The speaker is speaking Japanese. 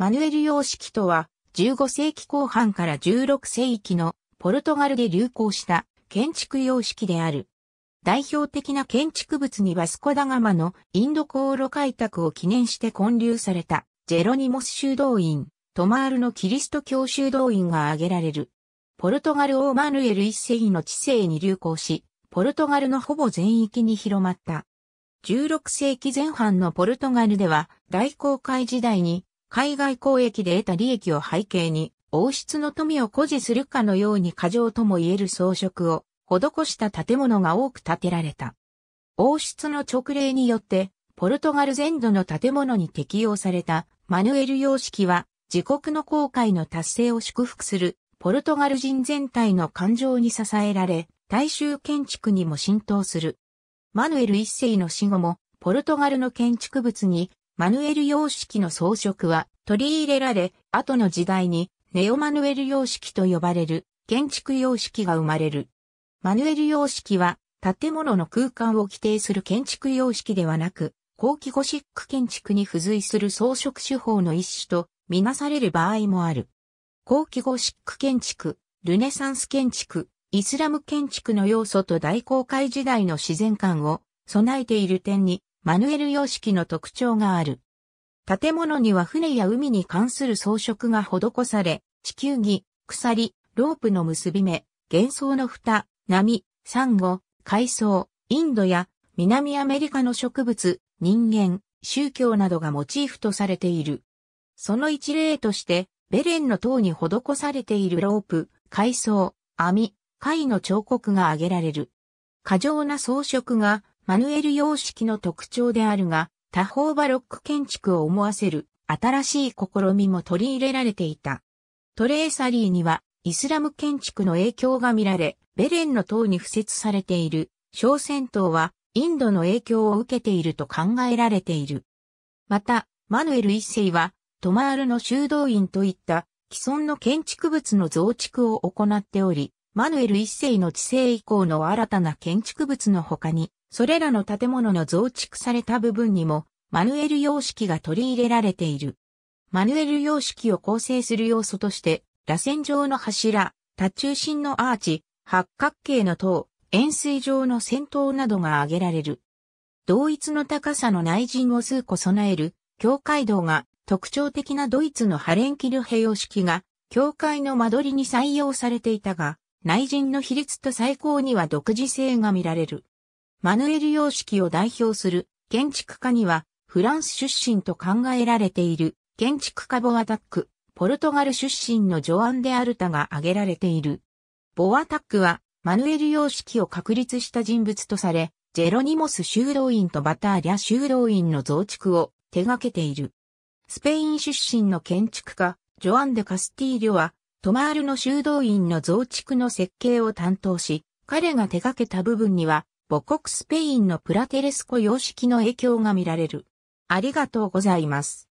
マヌエル様式とは、15世紀後半から16世紀のポルトガルで流行した建築様式である。代表的な建築物にバスコダガマのインド航路開拓を記念して建立されたジェロニモス修道院、トマールのキリスト教修道院が挙げられる。ポルトガル王マヌエル一世の治世に流行し、ポルトガルのほぼ全域に広まった。16世紀前半のポルトガルでは大航海時代に海外交易で得た利益を背景に、王室の富を誇示するかのように過剰とも言える装飾を施した建物が多く建てられた。王室の直令によって、ポルトガル全土の建物に適用されたマヌエル様式は、自国の航海の達成を祝福する、ポルトガル人全体の感情に支えられ、大衆建築にも浸透する。マヌエル一世の死後も、ポルトガルの建築物にマヌエル様式の装飾は取り入れられ、後の時代にネオマヌエル様式と呼ばれる建築様式が生まれる。マヌエル様式は建物の空間を規定する建築様式ではなく、後期ゴシック建築に付随する装飾手法の一種とみなされる場合もある。後期ゴシック建築、ルネサンス建築、イスラム建築の要素と大航海時代の自然観を備えている点にマヌエル様式の特徴がある。建物には船や海に関する装飾が施され、地球儀、鎖、ロープの結び目、幻想の蓋、波、サンゴ、海藻、インドや南アメリカの植物、人間、宗教などがモチーフとされている。その一例として、ベレンの塔に施されているロープ、海藻、網、貝の彫刻が挙げられる。過剰な装飾がマヌエル様式の特徴であるが、他方バロック建築を思わせる新しい試みも取り入れられていた。トレーサリーにはイスラム建築の影響が見られ、ベレンの塔に付設されている小戦闘はインドの影響を受けていると考えられている。また、マヌエル一世はトマールの修道院といった既存の建築物の増築を行っており、マヌエル一世の治世以降の新たな建築物の他に、それらの建物の増築された部分にも、マヌエル様式が取り入れられている。マヌエル様式を構成する要素として、螺旋状の柱、多中心のアーチ、八角形の塔、円錐状の先頭などが挙げられる。同一の高さの内陣を数個備える、教会堂が特徴的なドイツのハレンキルヘ様式が、教会の間取りに採用されていたが、内陣の比率と最高には独自性が見られる。マヌエル様式を代表する建築家には、フランス出身と考えられている建築家ボアタック、ポルトガル出身のジョアン・デ・アルタが挙げられている。ボアタックは、マヌエル様式を確立した人物とされ、ジェロニモス修道院とバターリャ修道院の増築を手掛けている。スペイン出身の建築家、ジョアン・デ・カスティーリョは、トマールの修道院の増築の設計を担当し、彼が手掛けた部分には、母国スペインのプラテレスコ様式の影響が見られる。ありがとうございます。